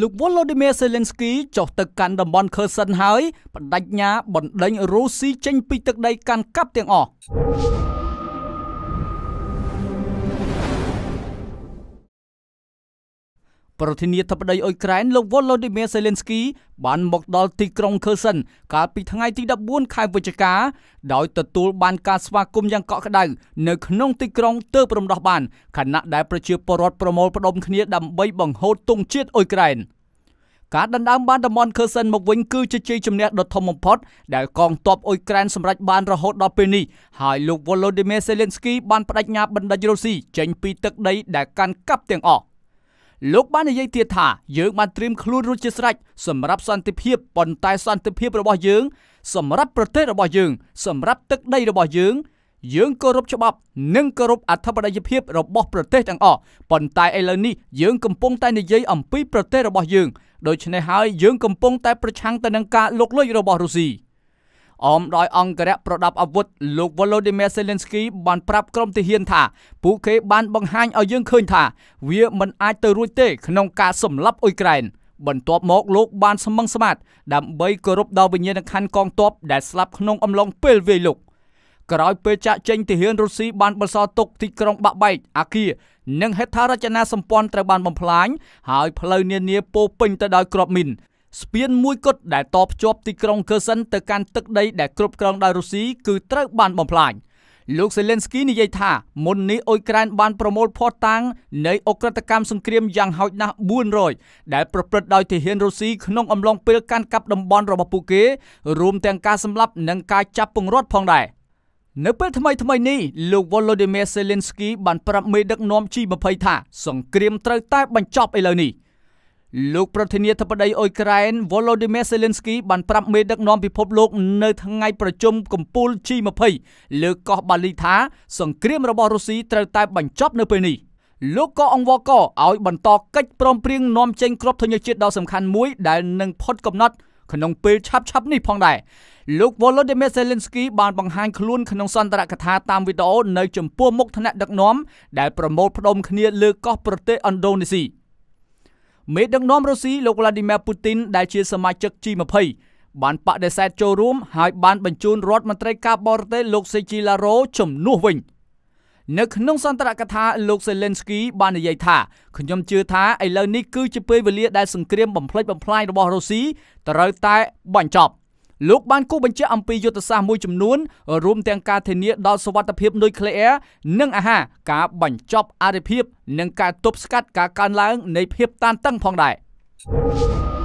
លោក Volodymyr Zelensky ចុះទៅកាន់តំបន់ Kherson ហើយបដិញ្ញាបណ្ដេញរុស្ស៊ីចេញពីទឹកដី កាន់កាប់ទាំងអស់ប្រធានាធិបតីអ៊ុយក្រែនលោក Volodymyr Zelensky បានមកដល់ទីក្រុង Kherson កាលពីថ្ងៃទី14ខែវិច្ឆិកាដោយទទួលបានការស្វាគមន៍យ៉ាងកក់ក្ដៅនៅក្នុងទីក្រុងទើបរំដោះបានខណៈដែលប្រជាពលរដ្ឋប្រមូលផ្ដុំគ្នាដើម្បីបង្ហូតទង់ជាតិអ៊ុយក្រែន។ការដណ្ដើមបានតំបន់ខឺសិនមកវិញគឺជាជ័យជំនះដ៏ធំបំផុតដែលកងទ័ពអ៊ុយក្រែនសម្រេចបានរហូតដល់ពេលនេះហើយលោក Volodymyr Zelensky បានបដិញ្ញាបណ្ដិតរុស្ស៊ីចេញពីទឹកដីដែលកាន់កាប់ទាំងអស់លោកបាននិយាយទៀតថាយើងបានត្រៀមខ្លួនរួចជាស្រេចសម្រាប់សន្តិភាពប៉ុន្តែសន្តិភាពរបស់យើងសម្រាប់ប្រទេសរបស់យើងសម្រាប់ទឹកដីរបស់យើងយើងគោរពច្បាប់និងគោរពអធិបតេយ្យភាពរបស់ប្រទេសទាំងអស់ប៉ុន្តែឥឡូវនេះយើងកំពុងតែនិយាយអំពីប្រទេសរបស់យើងដូច្នេះហើយយើងកំពុងតែប្រឆាំងទៅនឹងការលុកលុយរបស់រុស្ស៊ី។អមដោយអង្គរៈប្រដាប់អាវុធលោក Volodymyr Zelensky បានប្រាប់ក្រុមទាហានថាពួកគេបានបង្ហាញឲ្យយើងឃើញថាវាមិនអាចទៅរួចទេក្នុងការសម្លាប់អ៊ុយក្រែនបន្ទាប់មកលោកបានស្មឹងស្មាតដើម្បីគោរពដល់វិញ្ញាណក្ខន្ធកងទ័ពដែលស្លាប់ក្នុងអំឡុងពេលវាយលុកក្រោយពេលចាក់ចេញទាហានរុស្ស៊ីបានបន្សល់ទុកទីក្រុងបាក់បែកអាគីនិងហេដ្ឋារចនាសម្ព័ន្ធត្រូវបានបំផ្លាញហើយផ្លូវនានាពោពេញទៅដោយគ្រាប់មីនស្ពានមួយគត់ដែលតភ្ជាប់ទីក្រុងខឺសិនទៅកាន់ទឹកដីដែលគ្រប់គ្រងដោយរុស្ស៊ីគឺត្រូវបានបំផ្លាញលោកសេលេនស្គីនិយាយថាមុននេះអ៊ុយក្រែនបានប្រមូលភស្តុតាងនៃអ ுக ្រិតកម្មសង្គ្រាមយ៉ាងហោចណាស់400ដែលប្រព្រឹត្តដោយទាហានរុស្ស៊ីក្នុងអំឡុងពេលកាន់កាប់តំបន់របស់ពួកគេរួមទាំងការសម្លាប់និងការចាប់ពង្រត់ផងដែរនៅពេលថ្មីថ្មីនេះលោក Volodymyr Zelensky បានប្រាប់មេដឹកនាំ G20 ថាសង្គ្រាមត្រូវតែបញ្ចប់ឥឡូវនេះ។លោកប្រធានាធិបតីអ៊ុយក្រែន Volodymyr Zelensky បានប្រាប់មេដឹកនាំពិភពលោកនៅថ្ងៃប្រជុំកំពូល G20 លើកោះបាលីថា សង្គ្រាមរបស់រុស្ស៊ីត្រូវតែ បញ្ចប់នៅពេលនេះលោកក៏អង្វរកឲ្យ បន្តកិច្ចព្រមព្រៀងនាំចេញគ្រាប់ធញ្ញជាតិដ៏សំខាន់មួយ ដែលនឹងផុតកំណត់ក្នុងពេលឆាប់ឆាប់នេះផងដែរលោក Volodymyr Zelensky បានបង្ហាញខ្លួនក្នុងសន្ទរកថាតាមវីដេអូនៅចំពោះមុខថ្នាក់ដឹកនាំដែលប្រមូលផ្ដុំគ្នាលើកោះប្រទេសឥណ្ឌូនេស៊ី។មេដឹកនាំរុស្ស៊ីលោក Vladimir Putin ដែលជាសមាជិក G20 បានបដិសេធចូលរួមហើយបានបញ្ជូនរដ្ឋមន្ត្រីការបរទេសលោកសេជីឡារ៉ូជំនួសវិញនៅក្នុងសន្ទរកថាលោកសេឡិនស្គីបាននិយាយថាខ្ញុំជឿថាឥឡូវនេះគឺជាពេលវេលាដែលសង្គ្រាមបំផ្លិចបំផ្លាញរបស់រុស្ស៊ីត្រូវតែបញ្ចប់លោកបានគូបញ្ជាក់អំពីយុទ្ធសាស្ត្រមួយចំនួនរួមទាំងការធានាដល់សុវត្ថិភាពនុយក្លេអ៊ែរនិងអាហារការបញ្ចប់អរិភាពនិងការទប់ស្កាត់ការកើនឡើង នៃភាពតានតឹងផងដែរ។